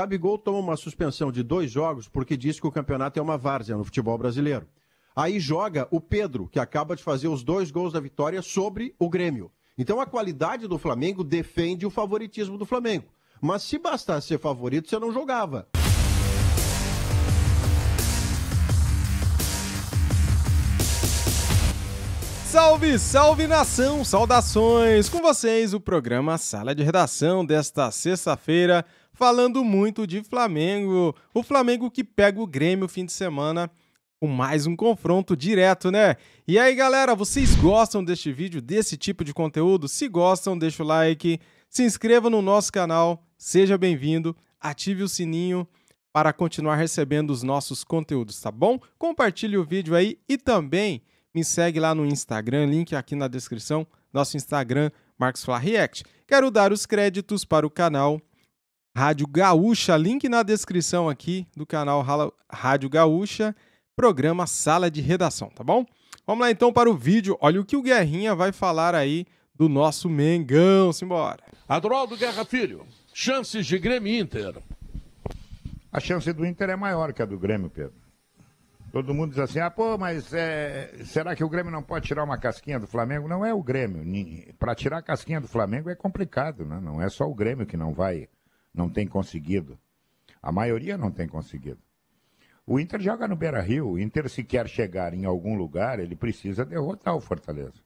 Gabigol toma uma suspensão de dois jogos porque diz que o campeonato é uma várzea no futebol brasileiro. Aí joga o Pedro, que acaba de fazer os dois gols da vitória sobre o Grêmio. Então a qualidade do Flamengo defende o favoritismo do Flamengo. Mas se bastasse ser favorito, você não jogava. Salve, salve nação! Saudações! Com vocês, o programa Sala de Redação desta sexta-feira falando muito de Flamengo. O Flamengo que pega o Grêmio fim de semana com mais um confronto direto, né? E aí, galera, vocês gostam deste vídeo, desse tipo de conteúdo? Se gostam, deixa o like, se inscreva no nosso canal, seja bem-vindo, ative o sininho para continuar recebendo os nossos conteúdos, tá bom? Compartilhe o vídeo aí e também me segue lá no Instagram, link aqui na descrição, nosso Instagram, Marcos Fla React. Quero dar os créditos para o canal Rádio Gaúcha, link na descrição aqui do canal Rádio Gaúcha, programa Sala de Redação, tá bom? Vamos lá então para o vídeo. Olha o que o Guerrinha vai falar aí do nosso Mengão. Simbora. Adroaldo Guerra Filho, chances de Grêmio Inter. A chance do Inter é maior que a do Grêmio, Pedro. Todo mundo diz assim, ah, pô, mas é... será que o Grêmio não pode tirar uma casquinha do Flamengo? Não é o Grêmio. Para tirar a casquinha do Flamengo é complicado, né? Não é só o Grêmio que não vai não tem conseguido. A maioria não tem conseguido. O Inter joga no Beira Rio. O Inter, se quer chegar em algum lugar, ele precisa derrotar o Fortaleza.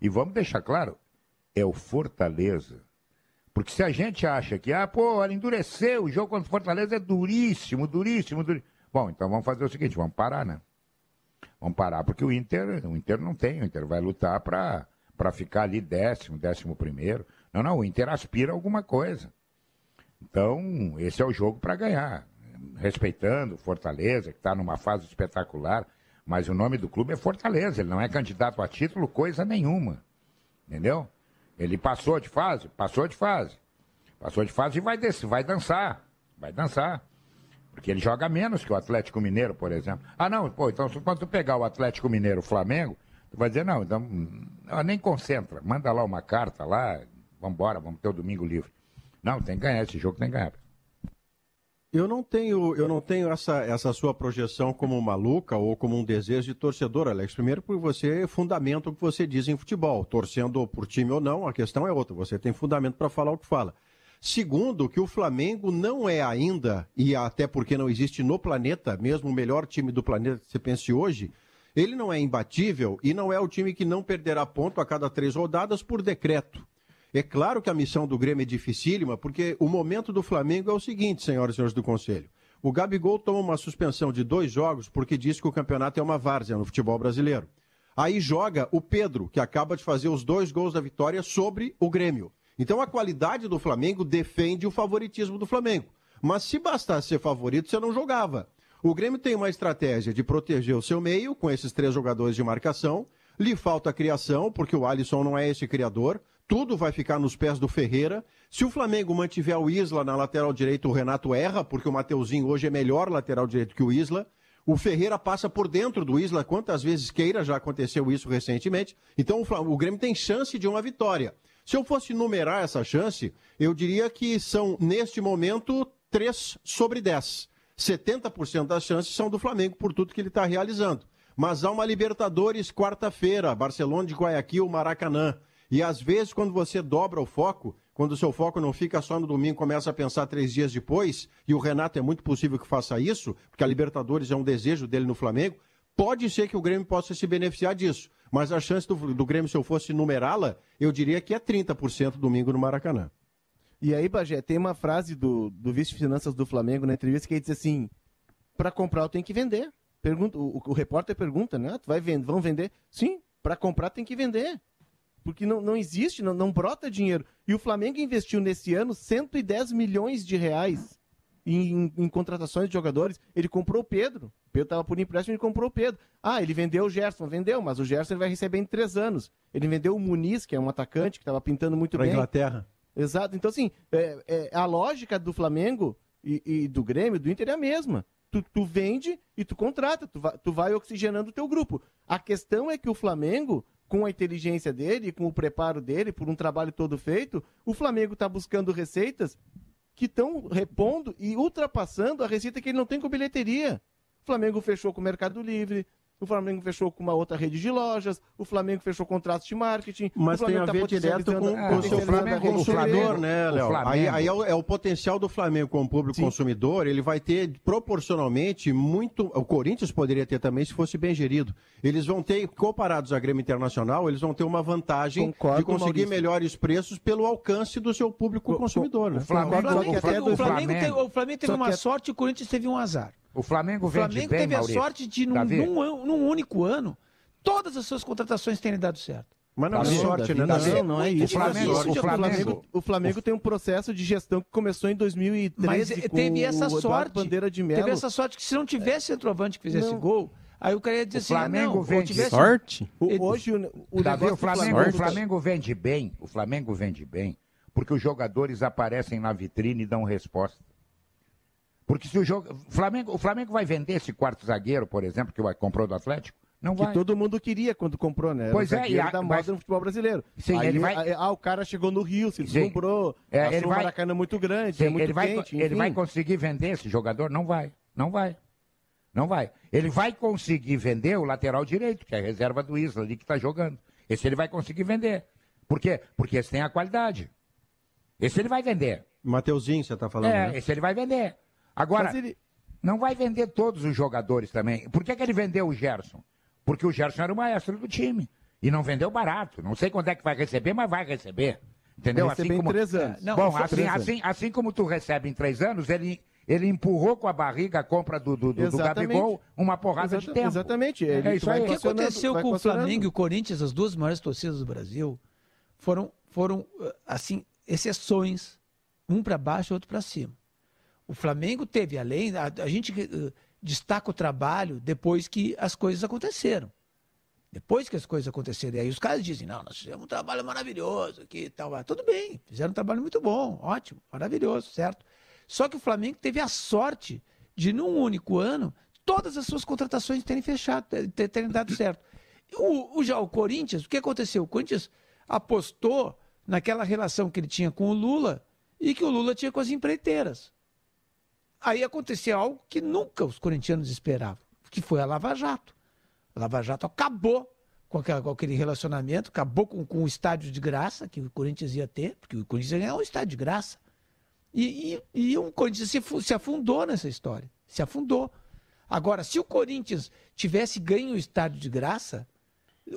E vamos deixar claro: é o Fortaleza. Porque se a gente acha que, ah, pô, ela endureceu, o jogo contra o Fortaleza é duríssimo, duríssimo, duríssimo. Bom, então vamos fazer o seguinte: vamos parar, né? Vamos parar, porque o Inter, o Inter não tem, o Inter vai lutar para ficar ali décimo, décimo primeiro. Não, não, o Inter aspira a alguma coisa. Então, esse é o jogo para ganhar. Respeitando Fortaleza, que está numa fase espetacular, mas o nome do clube é Fortaleza, ele não é candidato a título coisa nenhuma. Entendeu? Ele passou de fase, passou de fase. Passou de fase e vai desse vai dançar. Vai dançar. Porque ele joga menos que o Atlético Mineiro, por exemplo. Ah, não, pô, então quando tu pegar o Atlético Mineiro o Flamengo, tu vai dizer, não, então, hum, nem concentra, manda lá uma carta lá, embora vamos ter o domingo livre. Não, tem que ganhar, esse jogo tem que ganhar. Eu não tenho, eu não tenho essa, essa sua projeção como maluca ou como um desejo de torcedor, Alex. Primeiro, porque você é fundamento o que você diz em futebol. Torcendo por time ou não, a questão é outra. Você tem fundamento para falar o que fala. Segundo, que o Flamengo não é ainda, e até porque não existe no planeta, mesmo o melhor time do planeta que você pense hoje, ele não é imbatível e não é o time que não perderá ponto a cada três rodadas por decreto. É claro que a missão do Grêmio é dificílima, porque o momento do Flamengo é o seguinte, senhoras e senhores do Conselho. O Gabigol toma uma suspensão de dois jogos porque diz que o campeonato é uma várzea no futebol brasileiro. Aí joga o Pedro, que acaba de fazer os dois gols da vitória sobre o Grêmio. Então a qualidade do Flamengo defende o favoritismo do Flamengo. Mas se bastasse ser favorito, você não jogava. O Grêmio tem uma estratégia de proteger o seu meio com esses três jogadores de marcação. Lhe falta criação, porque o Alisson não é esse criador tudo vai ficar nos pés do Ferreira. Se o Flamengo mantiver o Isla na lateral direita, o Renato erra, porque o Mateuzinho hoje é melhor lateral direito que o Isla. O Ferreira passa por dentro do Isla, quantas vezes queira, já aconteceu isso recentemente. Então o, Flamengo, o Grêmio tem chance de uma vitória. Se eu fosse numerar essa chance, eu diria que são, neste momento, 3 sobre 10. 70% das chances são do Flamengo por tudo que ele está realizando. Mas há uma Libertadores quarta-feira, Barcelona de Guayaquil, Maracanã. E às vezes, quando você dobra o foco, quando o seu foco não fica só no domingo, começa a pensar três dias depois, e o Renato é muito possível que faça isso, porque a Libertadores é um desejo dele no Flamengo, pode ser que o Grêmio possa se beneficiar disso. Mas a chance do, do Grêmio, se eu fosse numerá-la, eu diria que é 30% domingo no Maracanã. E aí, Bagé, tem uma frase do, do vice-finanças do Flamengo na entrevista que ele diz assim: para comprar eu tenho que vender. Pergunta, o, o repórter pergunta, né? tu vai vender, vão vender? Sim, para comprar tem que vender. Porque não, não existe, não, não brota dinheiro. E o Flamengo investiu nesse ano 110 milhões de reais em, em contratações de jogadores. Ele comprou o Pedro. O Pedro estava por empréstimo, ele comprou o Pedro. Ah, ele vendeu o Gerson, vendeu, mas o Gerson vai receber em três anos. Ele vendeu o Muniz, que é um atacante que estava pintando muito pra bem. Inglaterra. Exato. Então, assim, é, é, a lógica do Flamengo e, e, do Grêmio, do Inter, é a mesma. Tu, tu vende e tu contrata, tu, va, tu vai oxigenando o teu grupo. A questão é que o Flamengo com a inteligência dele, com o preparo dele, por um trabalho todo feito, o Flamengo está buscando receitas que estão repondo e ultrapassando a receita que ele não tem com bilheteria. O Flamengo fechou com o Mercado Livre, o Flamengo fechou com uma outra rede de lojas, o Flamengo fechou contratos de marketing. Mas tem a tá ver tá direto com o seu Flamengo consumidor, né, Léo? Aí, aí é, o, é, o, potencial do Flamengo como público Sim. consumidor, ele vai ter proporcionalmente muito. O Corinthians poderia ter também se fosse bem gerido. Eles vão ter, comparados à Grêmio Internacional, eles vão ter uma vantagem Concordo, de conseguir Maurício. melhores preços pelo alcance do seu público consumidor. O, Flamengo, Flamengo teve uma sorte e o Corinthians teve um azar. O Flamengo, o Flamengo bem, teve Maurício. a sorte de, num, num, num, único ano, todas as suas contratações terem dado certo. Mas não é Davi, é sorte, né? não, não é isso. O Flamengo, o, Flamengo, o Flamengo tem um processo de gestão que começou em 2013 Mas teve essa sorte. Bandeira de Melo. Teve essa sorte que se não tivesse é. centroavante que fizesse não. gol, Aí o cara ia dizer o assim, Flamengo ah, não, vende sorte. hoje o, o, Davi, o Flamengo, sorte. o Flamengo vende bem, o Flamengo vende bem, porque os jogadores aparecem na vitrine e dão resposta. Porque se o jogo. Flamengo, o Flamengo vai vender esse quarto zagueiro, por exemplo, que comprou do Atlético? Não que vai. todo mundo queria quando comprou, né? Era pois é, e a, da moda mas... no futebol brasileiro. Sim, aí, ele vai... ah, o cara chegou no Rio, se descomprou. é, ele vai... Maracanã muito grande, Sim, é muito ele quente, vai, Ele vai conseguir vender esse jogador? Não vai, não vai. Não vai. Ele vai conseguir vender o lateral direito, que é a reserva do Isla ali que está jogando. Esse ele vai conseguir vender. Por quê? Porque esse tem a qualidade. Esse ele vai vender. Mateuzinho, você está falando, é, né? Esse ele vai vender. Agora, ele... não vai vender todos os jogadores também. Por que, que ele vendeu o Gerson? Porque o Gerson era o maestro do time. E não vendeu barato. Não sei quando é que vai receber, mas vai receber. Entendeu? Vai receber assim como... em três anos. Não, Bom, assim, assim, assim como tu recebe em três anos, ele ele empurrou com a barriga a compra do, do, do, do Gabigol uma porrada Exata, de tempo. Exatamente. É ele é isso aí. O que aconteceu com o Flamengo e o Corinthians, as duas maiores torcidas do Brasil, foram, foram eh, assim, exceções. Um para baixo e outro para cima. O Flamengo teve, além, a, a gente uh, destaca o trabalho depois que as coisas aconteceram. Depois que as coisas aconteceram. E aí os caras dizem, não, nós fizemos um trabalho maravilhoso aqui e tal. Ah, tudo bem, fizeram um trabalho muito bom, ótimo, maravilhoso, certo? Só que o Flamengo teve a sorte de, num único ano, todas as suas contratações terem fechado, terem dado certo. O, o, já o Corinthians, o que aconteceu? O Corinthians apostou naquela relação que ele tinha com o Lula e que o Lula tinha com as empreiteiras aí aconteceu algo que nunca os corintianos esperavam, que foi a Lava Jato. A Lava Jato acabou com, aquela, com aquele relacionamento, acabou com, com o estádio de graça que o Corinthians ia ter, porque o Corinthians ia ganhar um estádio de graça. E, e, e o Corinthians se, se afundou nessa história, se afundou. Agora, se o Corinthians tivesse ganho o estádio de graça,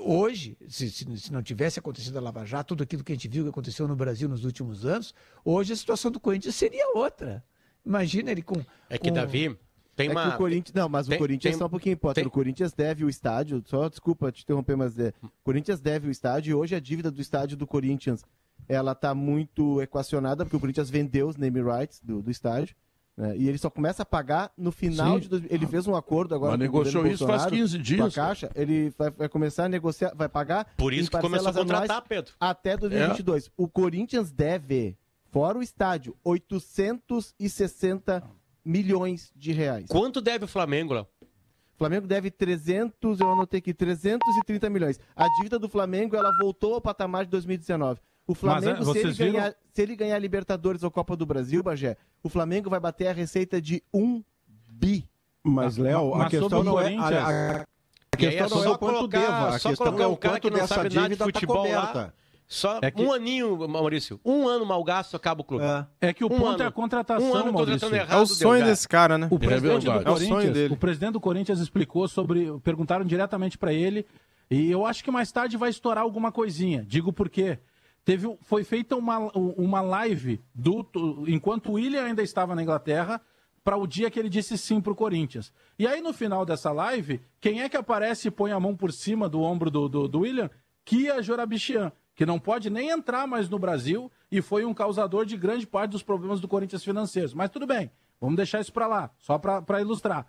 hoje, se, se, não tivesse acontecido a Lava Jato, tudo aquilo que a gente viu que aconteceu no Brasil nos últimos anos, hoje a situação do Corinthians seria outra. Imagina ele com. É que com... Davi. Tem é uma... que o Corinthians... Não, mas tem, o Corinthians é tem, só um pouquinho importa. Tem... O Corinthians deve o estádio, só desculpa te interromper, mas é... o Corinthians deve o estádio e hoje a dívida do estádio do Corinthians ela está muito equacionada, porque o Corinthians vendeu os name rights do, do estádio. Né? E ele só começa a pagar no final Sim. de. Dois... Ele fez um acordo agora. Mas negociou isso faz 15 dias. Com a Caixa, ele vai, vai, começar a negociar, vai pagar. Por isso que começou a contratar, Pedro. Até 2022. É. O Corinthians deve Fora o estádio, 860 milhões de reais. Quanto deve o Flamengo, Léo? O Flamengo deve 300, eu anotei aqui, 330 milhões. A dívida do Flamengo, ela voltou ao patamar de 2019. O Flamengo, Mas, é, se, ele ganhar, se, ele ganhar, Libertadores ou Copa do Brasil, Bagé, o Flamengo vai bater a receita de 1 bi. Mas, tá. Léo, a é é questão não é... A, a, a questão é não é o quanto colocar, deva, a questão é o quanto dessa dívida está coberta. Lá só é que... um aninho, Maurício. Um ano mal gasto, acaba o clube. É, é que o um ponto ano. é a contratação, um ano Maurício. Errado, é o sonho desse cara, né? O é presidente, é, do Corinthians, o sonho dele. o presidente do Corinthians explicou sobre... Perguntaram diretamente para ele e eu acho que mais tarde vai estourar alguma coisinha. Digo por quê. Teve, foi feita uma, uma live do, enquanto o William ainda estava na Inglaterra para o dia que ele disse sim para o Corinthians. E aí, no final dessa live, quem é que aparece e põe a mão por cima do ombro do, do, do William? Kia Jorabichian que não pode nem entrar mais no Brasil e foi um causador de grande parte dos problemas do Corinthians financeiros. Mas tudo bem, vamos deixar isso para lá, só para ilustrar.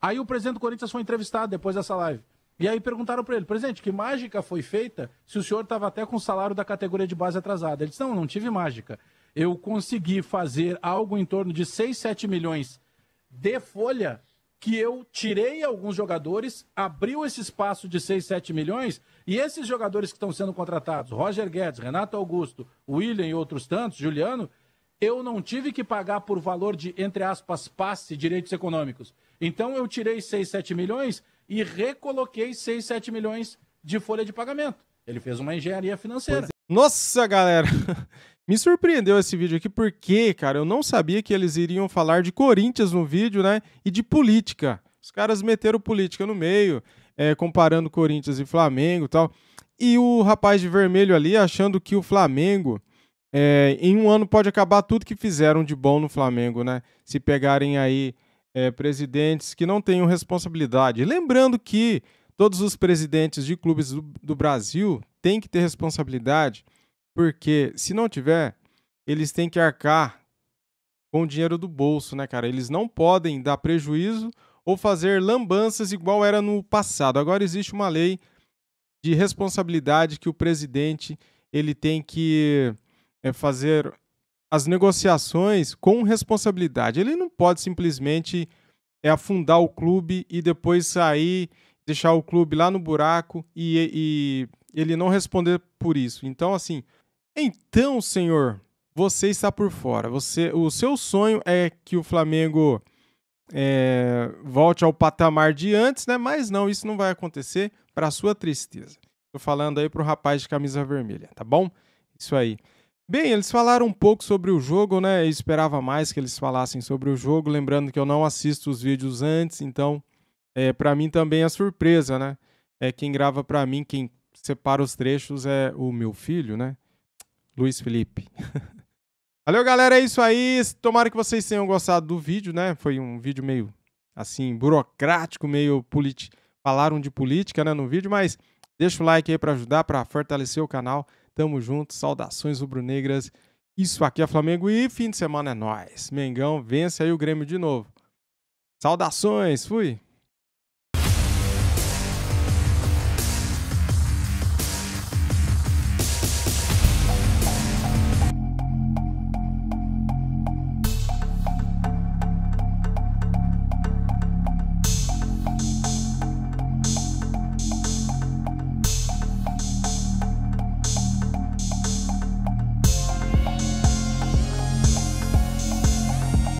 Aí o presidente do Corinthians foi entrevistado depois dessa live. E aí perguntaram para ele, presidente, que mágica foi feita se o senhor estava até com o salário da categoria de base atrasado? Ele disse, não, não tive mágica. Eu consegui fazer algo em torno de 6, 7 milhões de folha que eu tirei alguns jogadores, abriu esse espaço de 6, 7 milhões, e esses jogadores que estão sendo contratados, Roger Guedes, Renato Augusto, William e outros tantos, Juliano, eu não tive que pagar por valor de, entre aspas, passe direitos econômicos. Então eu tirei 6, 7 milhões e recoloquei 6, 7 milhões de folha de pagamento. Ele fez uma engenharia financeira. É. Nossa, galera! Me surpreendeu esse vídeo aqui porque, cara, eu não sabia que eles iriam falar de Corinthians no vídeo, né? E de política. Os caras meteram política no meio, é, comparando Corinthians e Flamengo e tal. E o rapaz de vermelho ali achando que o Flamengo, é, em um ano, pode acabar tudo que fizeram de bom no Flamengo, né? Se pegarem aí é, presidentes que não tenham responsabilidade. Lembrando que todos os presidentes de clubes do, do Brasil têm que ter responsabilidade porque se não tiver, eles têm que arcar com o dinheiro do bolso, né, cara? Eles não podem dar prejuízo ou fazer lambanças igual era no passado. Agora existe uma lei de responsabilidade que o presidente ele tem que é, fazer as negociações com responsabilidade. Ele não pode simplesmente é, afundar o clube e depois sair, deixar o clube lá no buraco e, e ele não responder por isso. Então, assim, então, senhor, você está por fora. Você, o seu sonho é que o Flamengo é, volte ao patamar de antes, né? Mas não, isso não vai acontecer para sua tristeza. Estou falando aí para o rapaz de camisa vermelha, tá bom? Isso aí. Bem, eles falaram um pouco sobre o jogo, né? Eu esperava mais que eles falassem sobre o jogo, lembrando que eu não assisto os vídeos antes, então é, para mim também é surpresa, né? É quem grava para mim, quem separa os trechos é o meu filho, né? Luiz Felipe. Valeu, galera. É isso aí. Tomara que vocês tenham gostado do vídeo, né? Foi um vídeo meio, assim, burocrático, meio político. Falaram de política, né, no vídeo, mas deixa o like aí para ajudar, para fortalecer o canal. Tamo junto. Saudações rubro-negras. Isso aqui é Flamengo e fim de semana é nós. Mengão vence aí o Grêmio de novo. Saudações. Fui.